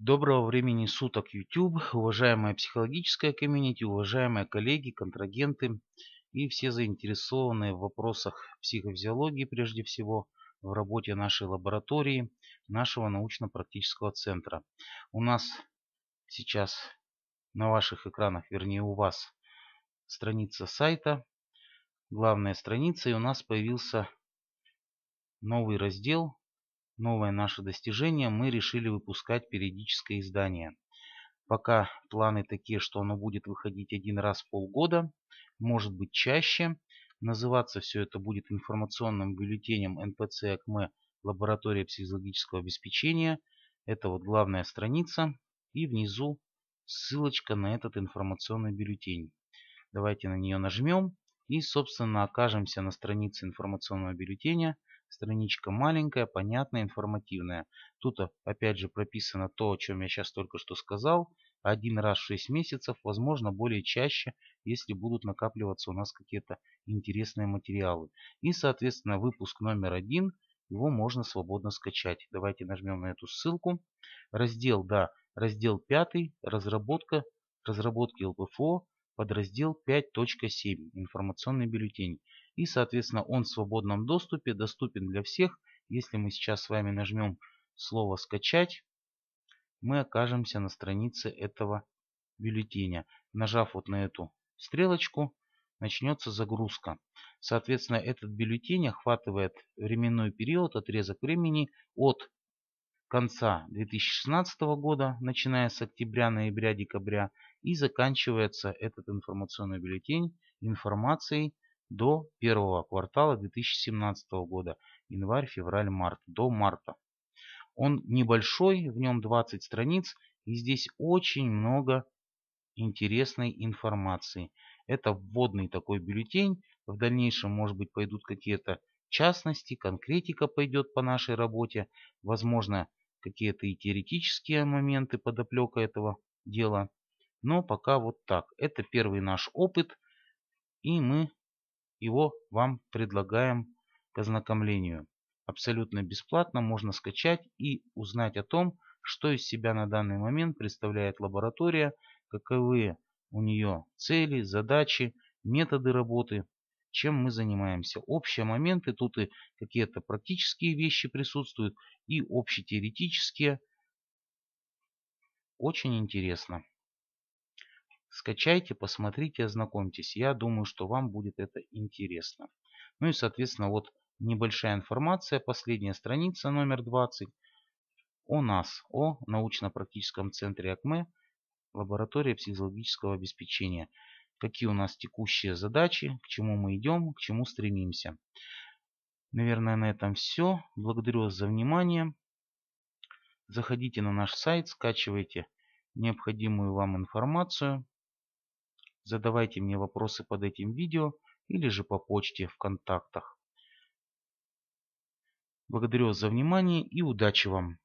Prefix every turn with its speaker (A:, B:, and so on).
A: Доброго времени суток, YouTube, уважаемая психологическая комьюнити, уважаемые коллеги, контрагенты и все заинтересованные в вопросах психофизиологии прежде всего, в работе нашей лаборатории, нашего научно-практического центра. У нас сейчас на ваших экранах, вернее у вас, страница сайта, главная страница, и у нас появился новый раздел новое наше достижение, мы решили выпускать периодическое издание. Пока планы такие, что оно будет выходить один раз в полгода, может быть чаще. Называться все это будет информационным бюллетенем НПЦ АКМЭ «Лаборатория психологического обеспечения». Это вот главная страница. И внизу ссылочка на этот информационный бюллетень. Давайте на нее нажмем и, собственно, окажемся на странице информационного бюллетеня – Страничка маленькая, понятная, информативная. Тут а, опять же прописано то, о чем я сейчас только что сказал. Один раз в 6 месяцев, возможно, более чаще, если будут накапливаться у нас какие-то интересные материалы. И, соответственно, выпуск номер один, его можно свободно скачать. Давайте нажмем на эту ссылку. Раздел, да, раздел 5, разработка, разработки ЛПФО, подраздел 5.7, информационный бюллетень и, соответственно, он в свободном доступе, доступен для всех. Если мы сейчас с вами нажмем слово «скачать», мы окажемся на странице этого бюллетеня. Нажав вот на эту стрелочку, начнется загрузка. Соответственно, этот бюллетень охватывает временной период, отрезок времени от конца 2016 года, начиная с октября, ноября, декабря, и заканчивается этот информационный бюллетень информацией до первого квартала 2017 года, январь, февраль, март, до марта. Он небольшой, в нем 20 страниц, и здесь очень много интересной информации. Это вводный такой бюллетень, в дальнейшем, может быть, пойдут какие-то частности, конкретика пойдет по нашей работе, возможно, какие-то и теоретические моменты подоплека этого дела. Но пока вот так. Это первый наш опыт, и мы его вам предлагаем к ознакомлению. Абсолютно бесплатно можно скачать и узнать о том, что из себя на данный момент представляет лаборатория, каковы у нее цели, задачи, методы работы, чем мы занимаемся. Общие моменты, тут и какие-то практические вещи присутствуют, и общетеоретические. Очень интересно. Скачайте, посмотрите, ознакомьтесь. Я думаю, что вам будет это интересно. Ну и, соответственно, вот небольшая информация. Последняя страница, номер 20. О нас, о научно-практическом центре АКМЭ, лаборатория психологического обеспечения. Какие у нас текущие задачи, к чему мы идем, к чему стремимся. Наверное, на этом все. Благодарю вас за внимание. Заходите на наш сайт, скачивайте необходимую вам информацию. Задавайте мне вопросы под этим видео или же по почте в контактах. Благодарю вас за внимание и удачи вам!